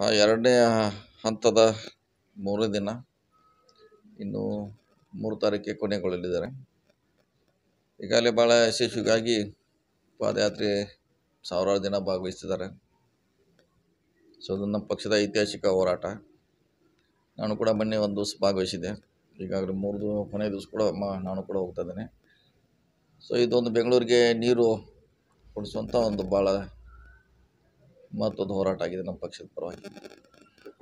ಆ ಎರಡನೇ ಹಂತದ ಮೂರನೇ ದಿನ ಇನ್ನು ಮೂರು ತಾರೀಕಿಗೆ ಕೊನೆಗೊಳ್ಳಲಿದ್ದಾರೆ ಈಗಾಗಲೇ ಭಾಳ ಯಶಸ್ವಿಗಾಗಿ ಪಾದಯಾತ್ರೆ ಸಾವಿರಾರು ದಿನ ಭಾಗವಹಿಸ್ತಿದ್ದಾರೆ ಸೊ ಅದು ನಮ್ಮ ಪಕ್ಷದ ಐತಿಹಾಸಿಕ ಹೋರಾಟ ನಾನು ಕೂಡ ಮೊನ್ನೆ ಒಂದು ದಿವಸ ಭಾಗವಹಿಸಿದೆ ಈಗಾಗಲೇ ಮೂರು ಕೊನೆಯ ಕೊನೆ ದಿವಸ ಕೂಡ ನಾನು ಕೂಡ ಹೋಗ್ತಾ ಇದ್ದೇನೆ ಸೊ ಇದೊಂದು ಬೆಂಗಳೂರಿಗೆ ನೀರು ಕೊಡಿಸುವಂಥ ಒಂದು ಭಾಳ ಮತ್ತೊಂದು ಹೋರಾಟ ಆಗಿದೆ ನಮ್ಮ ಪಕ್ಷದ ಪರವಾಗಿ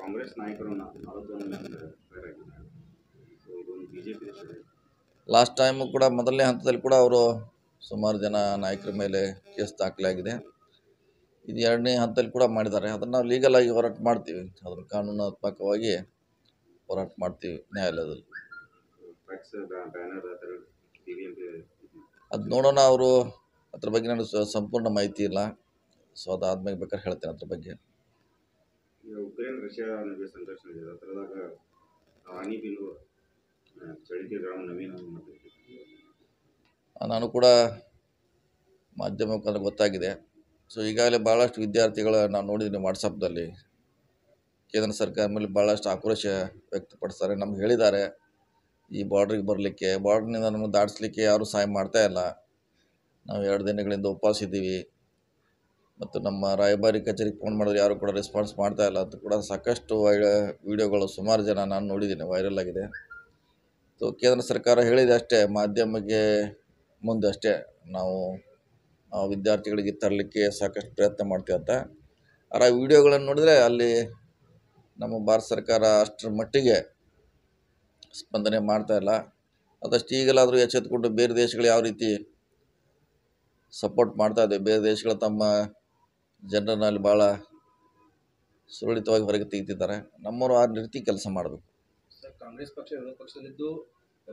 ಕಾಂಗ್ರೆಸ್ ಲಾಸ್ಟ್ ಟೈಮು ಕೂಡ ಮೊದಲನೇ ಹಂತದಲ್ಲಿ ಕೂಡ ಅವರು ಸುಮಾರು ಜನ ನಾಯಕರ ಮೇಲೆ ಕೇಸ್ ದಾಖಲಾಗಿದೆ ಇದು ಎರಡನೇ ಹಂತದಲ್ಲಿ ಕೂಡ ಮಾಡಿದ್ದಾರೆ ಅದನ್ನು ನಾವು ಲೀಗಲಾಗಿ ಹೋರಾಟ ಮಾಡ್ತೀವಿ ಅದನ್ನು ಕಾನೂನಾತ್ಮಕವಾಗಿ ಹೋರಾಟ ಮಾಡ್ತೀವಿ ನ್ಯಾಯಾಲಯದಲ್ಲಿ ಅದು ನೋಡೋಣ ಅವರು ಅದ್ರ ಬಗ್ಗೆ ನನಗೆ ಸಂಪೂರ್ಣ ಮಾಹಿತಿ ಇಲ್ಲ ಸೊ ಅದಾದ್ಮೇಲೆ ಬೇಕಾದ್ರೆ ಹೇಳ್ತೇನೆ ಅದ್ರ ಬಗ್ಗೆ ರಷ್ಯಾ ನಡುವೆ ಸಂಘರ್ಷ ನಾನು ಕೂಡ ಮಾಧ್ಯಮ ಗೊತ್ತಾಗಿದೆ ಸೊ ಈಗಾಗಲೇ ಭಾಳಷ್ಟು ವಿದ್ಯಾರ್ಥಿಗಳ ನಾನು ನೋಡಿದ್ದೀನಿ ವಾಟ್ಸಪ್ದಲ್ಲಿ ಕೇಂದ್ರ ಸರ್ಕಾರ ಮೇಲೆ ಭಾಳಷ್ಟು ಆಕ್ರೋಶ ವ್ಯಕ್ತಪಡಿಸ್ತಾರೆ ನಮ್ಗೆ ಹೇಳಿದ್ದಾರೆ ಈ ಬಾರ್ಡ್ರಿಗೆ ಬರಲಿಕ್ಕೆ ಬಾರ್ಡ್ರಿಂದ ನಮಗೆ ದಾಟಿಸ್ಲಿಕ್ಕೆ ಯಾರೂ ಸಹಾಯ ಮಾಡ್ತಾ ಇಲ್ಲ ನಾವು ಎರಡು ದಿನಗಳಿಂದ ಉಪವಾಸ ಇದ್ದೀವಿ ಮತ್ತು ನಮ್ಮ ರಾಯಭಾರಿ ಕಚೇರಿಗೆ ಫೋನ್ ಮಾಡಿದ್ರೆ ಯಾರು ಕೂಡ ರೆಸ್ಪಾನ್ಸ್ ಮಾಡ್ತಾ ಇಲ್ಲ ಅಂತ ಕೂಡ ಸಾಕಷ್ಟು ವಿಡಿಯೋಗಳು ಸುಮಾರು ಜನ ನಾನು ನೋಡಿದ್ದೀನಿ ವೈರಲ್ ಆಗಿದೆ ಸೊ ಕೇಂದ್ರ ಸರ್ಕಾರ ಹೇಳಿದೆ ಅಷ್ಟೇ ಮಾಧ್ಯಮಕ್ಕೆ ಮುಂದೆ ಅಷ್ಟೇ ನಾವು ವಿದ್ಯಾರ್ಥಿಗಳಿಗೆ ತರಲಿಕ್ಕೆ ಸಾಕಷ್ಟು ಪ್ರಯತ್ನ ಮಾಡ್ತೀವಿ ಅಂತ ಆದರೆ ಆ ವಿಡಿಯೋಗಳನ್ನು ನೋಡಿದರೆ ಅಲ್ಲಿ ನಮ್ಮ ಭಾರತ ಸರ್ಕಾರ ಅಷ್ಟರ ಮಟ್ಟಿಗೆ ಸ್ಪಂದನೆ ಮಾಡ್ತಾ ಇಲ್ಲ ಅದಷ್ಟು ಈಗಲಾದರೂ ಎಚ್ಚೆತ್ತುಕೊಂಡು ಬೇರೆ ದೇಶಗಳು ಯಾವ ರೀತಿ ಸಪೋರ್ಟ್ ಮಾಡ್ತಾ ಇದೆ ಬೇರೆ ದೇಶಗಳು ತಮ್ಮ ಜನರನ್ನ ಅಲ್ಲಿ ಭಾಳ ಸುರಳಿತವಾಗಿ ಹೊರಗೆ ತೆಗಿತಿದ್ದಾರೆ ನಮ್ಮವರು ಆ ರೀತಿ ಕೆಲಸ ಮಾಡಬೇಕು ಕಾಂಗ್ರೆಸ್ ಪಕ್ಷ ವಿರೋಧ ಪಕ್ಷದಲ್ಲಿದ್ದು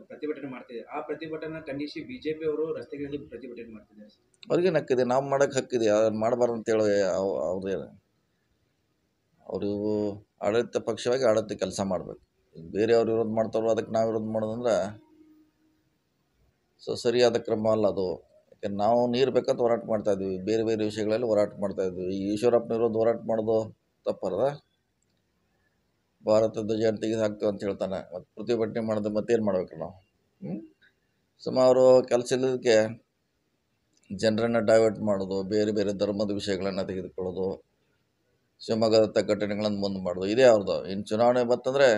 ಪ್ರತಿಭಟನೆ ಮಾಡ್ತಿದೆ ಆ ಪ್ರತಿಭಟನೆ ಖಂಡಿಸಿ ಬಿಜೆಪಿ ಅವರು ರಸ್ತೆಗಳಲ್ಲಿ ಪ್ರತಿಭಟನೆ ಮಾಡ್ತಿದ್ದಾರೆ ಅವ್ರಿಗೇನು ಹಕ್ಕಿದೆ ನಾವು ಮಾಡೋಕೆ ಹಕ್ಕಿದೆ ಅದನ್ನು ಮಾಡಬಾರ್ದು ಅಂತೇಳಿ ಅವ್ರದೇ ಅವರು ಆಡಳಿತ ಪಕ್ಷವಾಗಿ ಆಡಳಿತ ಕೆಲಸ ಮಾಡಬೇಕು ಬೇರೆಯವ್ರು ವಿರೋಧ ಮಾಡ್ತಾರೋ ಅದಕ್ಕೆ ನಾವು ವಿರೋಧ ಮಾಡೋದಂದ್ರೆ ಸೊ ಸರಿಯಾದ ಕ್ರಮ ಅಲ್ಲ ಅದು ಯಾಕಂದ್ರೆ ನಾವು ನೀರು ಬೇಕಂತ ಹೋರಾಟ ಮಾಡ್ತಾ ಇದ್ವಿ ಬೇರೆ ಬೇರೆ ವಿಷಯಗಳಲ್ಲಿ ಹೋರಾಟ ಮಾಡ್ತಾ ಇದ್ವಿ ಈಶ್ವರಪ್ಪನ ವಿರೋಧ ಹೋರಾಟ ಮಾಡೋದು ತಪ್ಪರದ ಭಾರತದ ಜಯಂತಿಗೆ ಹಾಕ್ತೇವೆ ಅಂತ ಹೇಳ್ತಾನೆ ಮತ್ತು ಪ್ರತಿಭಟನೆ ಮಾಡಿದ್ರೆ ಮತ್ತೇನು ಮಾಡ್ಬೇಕು ನಾವು ಸುಮಾರು ಕೆಲಸ ಇಲ್ಲದಕ್ಕೆ ಜನರನ್ನು ಡೈವರ್ಟ್ ಮಾಡೋದು ಬೇರೆ ಬೇರೆ ಧರ್ಮದ ವಿಷಯಗಳನ್ನು ತೆಗೆದುಕೊಳ್ಳೋದು ತ ಘಟನೆಗಳನ್ನು ಮುಂದೆ ಮಾಡೋದು ಇದೇ ಅವ್ರದ್ದು ಇನ್ನು ಚುನಾವಣೆ ಬಂತಂದರೆ